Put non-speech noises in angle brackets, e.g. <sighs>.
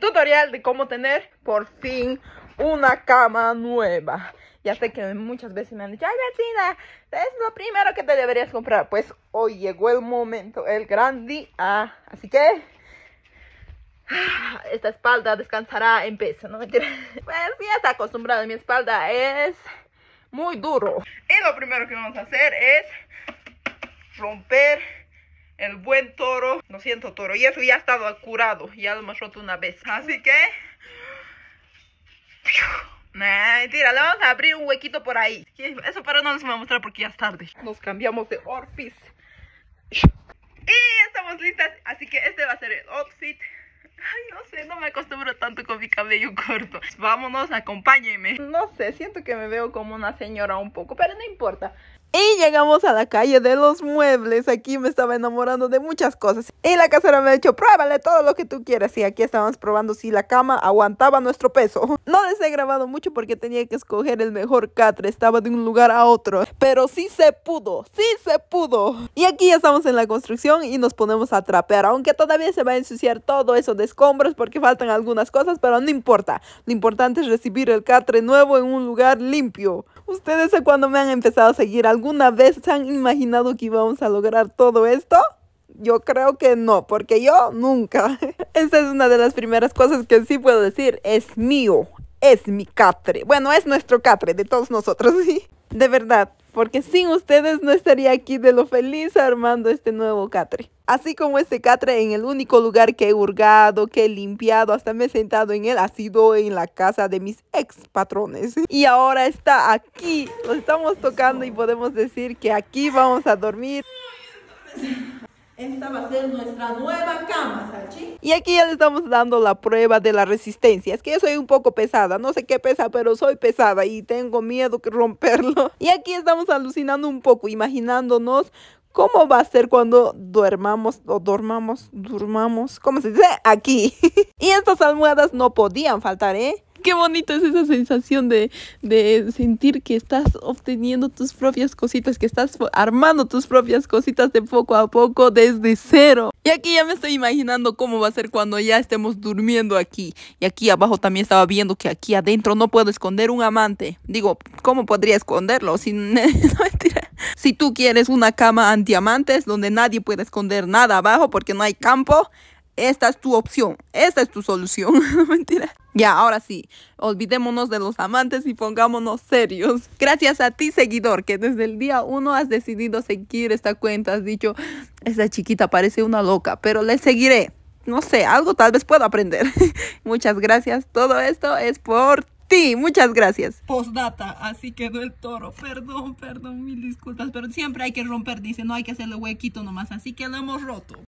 tutorial de cómo tener por fin una cama nueva. Ya sé que muchas veces me han dicho, ay Betina, es lo primero que te deberías comprar. Pues hoy llegó el momento, el gran día. Así que <sighs> esta espalda descansará en peso, no <laughs> Pues ya está acostumbrada, mi espalda es muy duro. Y lo primero que vamos a hacer es romper el buen toro, lo siento toro, y eso ya ha estado curado, ya lo hemos roto una vez. Así que... Mentira, le vamos a abrir un huequito por ahí. Eso para no nos va a mostrar porque ya es tarde. Nos cambiamos de orfis. Y estamos listas, así que este va a ser el outfit. Ay, no sé, no me acostumbro tanto con mi cabello corto. Vámonos, acompáñenme. No sé, siento que me veo como una señora un poco, pero no importa. Y llegamos a la calle de los muebles. Aquí me estaba enamorando de muchas cosas. Y la casera me ha dicho, pruébale todo lo que tú quieras. Y aquí estábamos probando si la cama aguantaba nuestro peso. <laughs> No les he grabado mucho porque tenía que escoger el mejor catre. Estaba de un lugar a otro. Pero sí se pudo, sí se pudo. Y aquí ya estamos en la construcción y nos ponemos a trapear. Aunque todavía se va a ensuciar todo eso de escombros porque faltan algunas cosas. Pero no importa. Lo importante es recibir el catre nuevo en un lugar limpio. ¿Ustedes cuando me han empezado a seguir alguna vez se han imaginado que íbamos a lograr todo esto? Yo creo que no, porque yo nunca. <laughs> Esta es una de las primeras cosas que sí puedo decir. Es mío, es mi catre. Bueno, es nuestro catre de todos nosotros. <laughs> ¿sí? De verdad, porque sin ustedes no estaría aquí de lo feliz armando este nuevo catre. Así como este catre en el único lugar que he hurgado, que he limpiado, hasta me he sentado en él, ha sido en la casa de mis ex patrones. <laughs> Y ahora está aquí, lo estamos tocando y podemos decir que aquí vamos a dormir. Esta va a ser nuestra nueva cama, Sachi. Y aquí ya le estamos dando la prueba de la resistencia. Es que yo soy un poco pesada. No sé qué pesa, pero soy pesada y tengo miedo que romperlo. <laughs> Y aquí estamos alucinando un poco, imaginándonos ¿Cómo va a ser cuando duermamos o dormamos, durmamos, ¿cómo se dice? Aquí. <laughs> y estas almohadas no podían faltar, ¿eh? Qué bonito es esa sensación de, sentir que estás obteniendo tus propias cositas, que estás armando tus propias cositas de poco a poco desde cero. Y aquí ya me estoy imaginando cómo va a ser cuando ya estemos durmiendo aquí. Y aquí abajo también estaba viendo que aquí adentro no puedo esconder un amante. Digo, ¿cómo podría esconderlo? Sin... <laughs> Si tú quieres una cama antiamantes donde nadie puede esconder nada abajo porque no hay campo, esta es tu opción, esta es tu solución, <laughs> mentira. Ya, ahora sí, olvidémonos de los amantes y pongámonos serios. Gracias a ti, seguidor, que desde el día uno has decidido seguir esta cuenta. Has dicho, esta chiquita parece una loca, pero le seguiré. No sé, algo tal vez puedo aprender. <laughs> Muchas gracias. Todo esto es por ti. Muchas gracias. Postdata, así quedó el toro. Perdón, perdón, mil disculpas, pero siempre hay que romper. Dice, no hay que hacerle huequito nomás, así que lo hemos roto.